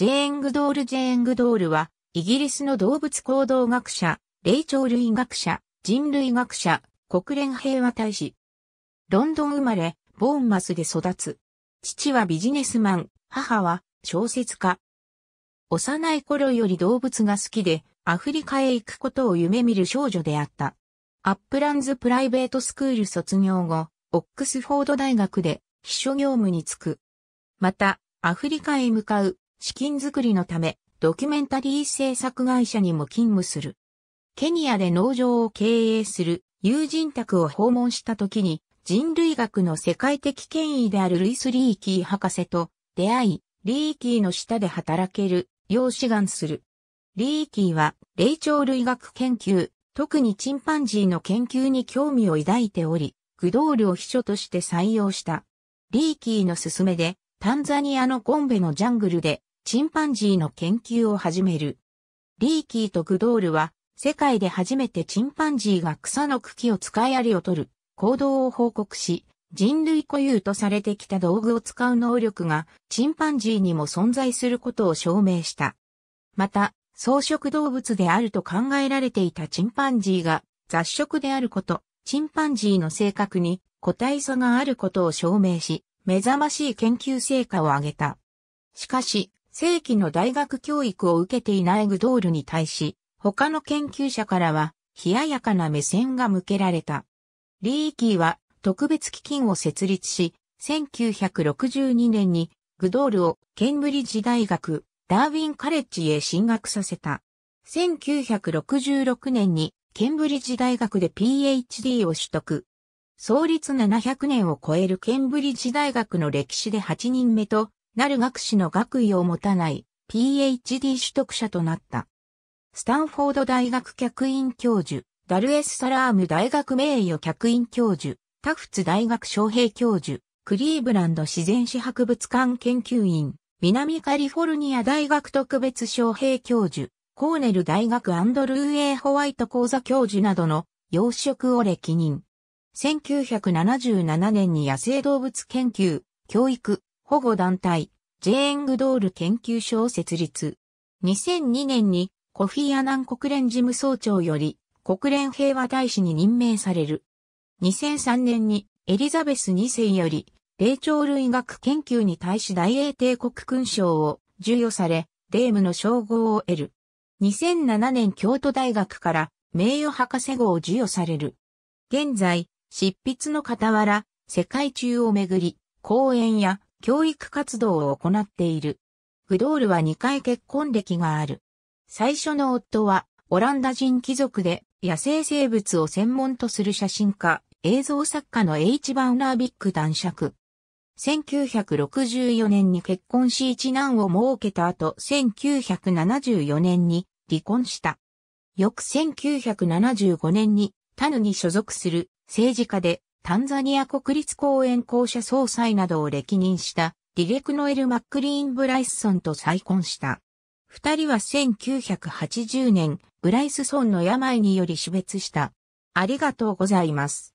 ジェーングドール・ジェーングドールは、イギリスの動物行動学者、霊長類学者、人類学者、国連平和大使。ロンドン生まれ、ボーンマスで育つ。父はビジネスマン、母は小説家。幼い頃より動物が好きで、アフリカへ行くことを夢見る少女であった。アップランズプライベートスクール卒業後、オックスフォード大学で秘書業務に就く。また、アフリカへ向かう資金作りのため、ドキュメンタリー制作会社にも勤務する。ケニアで農場を経営する友人宅を訪問した時に、人類学の世界的権威であるルイス・リーキー博士と出会い、リーキーの下で働けるよう志願する。リーキーは、霊長類学研究、特にチンパンジーの研究に興味を抱いており、グドールを秘書として採用した。リーキーの勧めで、タンザニアのゴンベのジャングルでチンパンジーの研究を始める。リーキーとグドールは、世界で初めてチンパンジーが草の茎を使いありを取る、行動を報告し、人類固有とされてきた道具を使う能力が、チンパンジーにも存在することを証明した。また、草食動物であると考えられていたチンパンジーが、雑食であること、チンパンジーの性格に個体差があることを証明し、目覚ましい研究成果を上げた。しかし、正規の大学教育を受けていないグドールに対し、他の研究者からは、冷ややかな目線が向けられた。リーキーは特別基金を設立し、1962年にグドールをケンブリッジ大学ダーウィンカレッジへ進学させた。1966年にケンブリッジ大学で PhD を取得。創立700年を超えるケンブリッジ大学の歴史で8人目となる学士の学位を持たない PhD 取得者となった。スタンフォード大学客員教授、ダルエス・サラーム大学名誉客員教授、タフツ大学招聘教授、クリーブランド自然史博物館研究員、南カリフォルニア大学特別招聘教授、コーネル大学アンドルー・エイ・ホワイト講座教授などの養殖を歴任。1977年に野生動物研究、教育、保護団体、ジェーングドール研究所を設立。2002年にコフィアナン国連事務総長より国連平和大使に任命される。2003年にエリザベス2世より霊長類学研究に対し大英帝国勲章を授与され、デームの称号を得る。2007年京都大学から名誉博士号を授与される。現在、執筆の傍ら、世界中をめぐり、講演や教育活動を行っている。グドールは2回結婚歴がある。最初の夫は、オランダ人貴族で、野生生物を専門とする写真家、映像作家の H. バウナービック男爵。1964年に結婚し一男を設けた後、1974年に離婚した。翌1975年に、タヌに所属する政治家でタンザニア国立公園公社総裁などを歴任したディレクノエル・マックリーン・ブライスソンと再婚した。二人は1980年、ブライスソンの病により死別した。ありがとうございます。